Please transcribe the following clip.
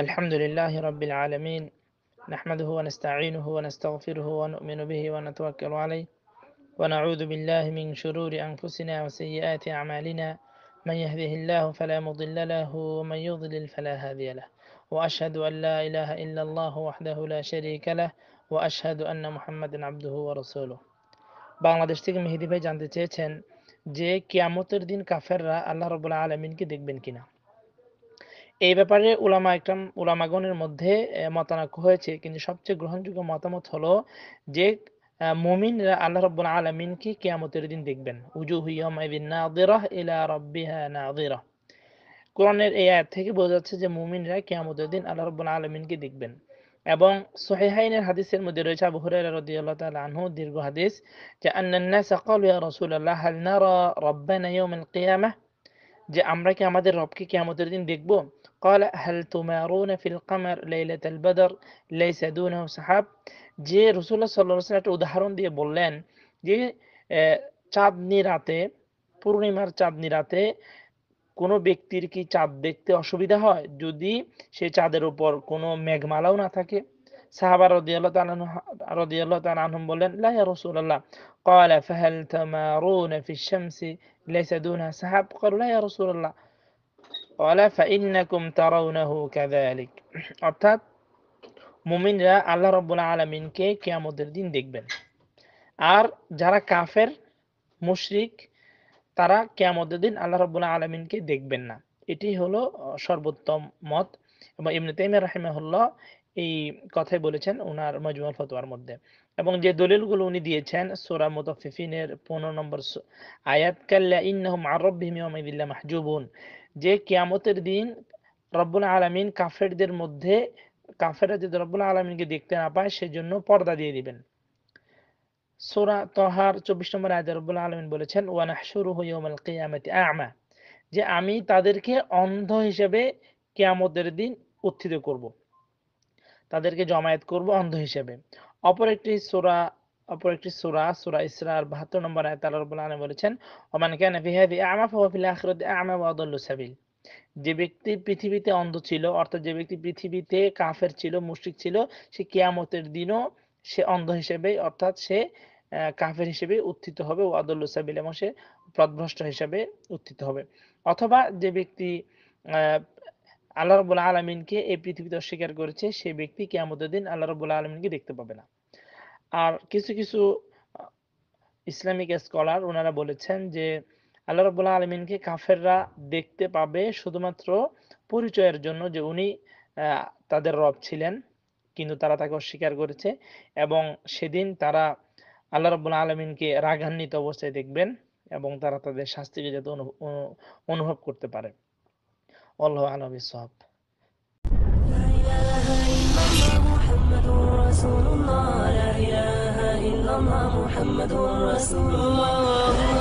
الحمد لله رب العالمين نحمده ونستعينه ونستغفره ونؤمن به ونتوكل عليه ونعوذ بالله من شرور أنفسنا وسيئات أعمالنا من يهده الله فلا مضل له ومن يضلل فلا هادي له وأشهد أن لا إله إلا الله وحده لا شريك له وأشهد أن محمدا عبده ورسوله বাংলাদেশ থেকে মেহেদি ভাই জানতে চেয়েছেন يا مطر دين কাফেররা الله رب العالمين দেখবেন بنكنا এই ব্যাপারে উলামা একরাম উলামাগণের মধ্যে মতানক্য হয়েছে কিন্তু সবচেয়ে গ্রহণযোগ্য মতামত হলো যে মুমিনরা আল্লাহ আলামিন আলমিনকে কিয়ামতের দিন দেখবেন উজু নাদিরাহ ইলা রব্বিহা নাদিরাহ কোরআনের এই আয়াত থেকে বোঝা যাচ্ছে যে মুমিনরা কিয়ামতের দিন আল্লাহ আলামিন আলমিনকে দেখবেন এবং সোহেহাইনের হাদিসের মধ্যে রয়েছে আবু হুরাইরা রাদিয়াল্লাহু তাআলা আনহু দীর্ঘ হাদিস যে আন্নান নাস ক্বালু ইয়া রাসূলুল্লাহ হাল নারা রাব্বানা ইয়াওমাল কিয়ামাহ যে আমরা কি আমাদের রবকে আমাদের দিন দেখব قال هل تمارون في القمر ليلة البدر ليس دونه سحاب যে রাসূলুল্লাহ সাল্লাল্লাহু আলাইহি একটা উদাহরণ দিয়ে বললেন যে চাঁদনি রাতে পূর্ণিমার চাঁদনি রাতে কোনো ব্যক্তির কি চাঁদ দেখতে অসুবিধা হয় যদি সে চাঁদের উপর কোনো মেঘমালাও না থাকে সাহাবা রদিয়াল্লাহ অর্থাৎ মুমিনরা আল্লাহ রব্বুল আলমিনকে কেয়ামতের দিন দেখবেন আর যারা কাফের মুশরিক তারা কেয়ামতের দিন আল্লাহ রব্বুল আলমিনকে দেখবেন না এটি হলো সর্বোত্তম মত এবং ইমনি তাইম রাহিমাহুল্লাহ এই কথাই বলেছেন ওনার মজমুল ফতোয়ার মধ্যে এবং যে দলিলগুলো উনি দিয়েছেন সোরা মুতাফিফিনের পনেরো নম্বর আয়াত কাল্লা ইন্নাহুম আরব ইয়াউমিল্লাহ মাহজুবুন যে কিয়ামতের দিন রব্বুল আলামিন কাফেরদের মধ্যে কাফেররা যদি রব্বুল আলমিনকে দেখতে না পায় সেজন্য পর্দা দিয়ে দিবেন সোরা তহার চব্বিশ নম্বর আয়াত রব্বুল আলমিন বলেছেন ওয়ানাহ শুরু হইমাল কিয়ামতি আমা যে আমি তাদেরকে অন্ধ হিসেবে কিয়ামতের দিন উত্থিত করব তাদেরকে জমায়েত করব অন্ধ হিসেবে অপর একটি সোরা অপর একটি সোরা সোরা ইসরার বাহাত্তর নম্বর আয়াত আল্লাহ রাব্বুল আলামিন বলেছেন ওমান কানা ফি আ'মা ফাহুয়া ফিল আখিরাতি আ'মা ওয়া আদাল্লু সাবিল যে ব্যক্তি পৃথিবীতে অন্ধ ছিল অর্থাৎ যে ব্যক্তি পৃথিবীতে কাফের ছিল মুশরিক ছিল সে কিয়ামতের দিনও সে অন্ধ হিসেবে অর্থাৎ সে কাফের হিসেবে উত্থিত হবে ও আদুল্লু সাবিল এবং সে পথভ্রষ্ট হিসেবে উত্থিত হবে অথবা যে ব্যক্তি আল্লাহ রবুল আলমিনকে এই পৃথিবীতে অস্বীকার করেছে সেই ব্যক্তি আমাদের দিন আল্লাহ রবুল আলমিনকে দেখতে পাবে না আর কিছু কিছু ইসলামিক স্কলার ওনারা বলেছেন যে আল্লাহ রবুল আলমিনকে কাফেররা দেখতে পাবে শুধুমাত্র পরিচয়ের জন্য যে উনি তাদের রব ছিলেন কিন্তু তারা তাকে অস্বীকার করেছে এবং সেদিন তারা আল্লাহ রবুল আলমিনকে রাগান্বিত অবস্থায় দেখবেন এবং তারা তাদের শাস্তিকে যাতে অনুভব করতে পারে والله أعلم بالصواب محمد رسول الله لا إله إلا الله محمد رسول الله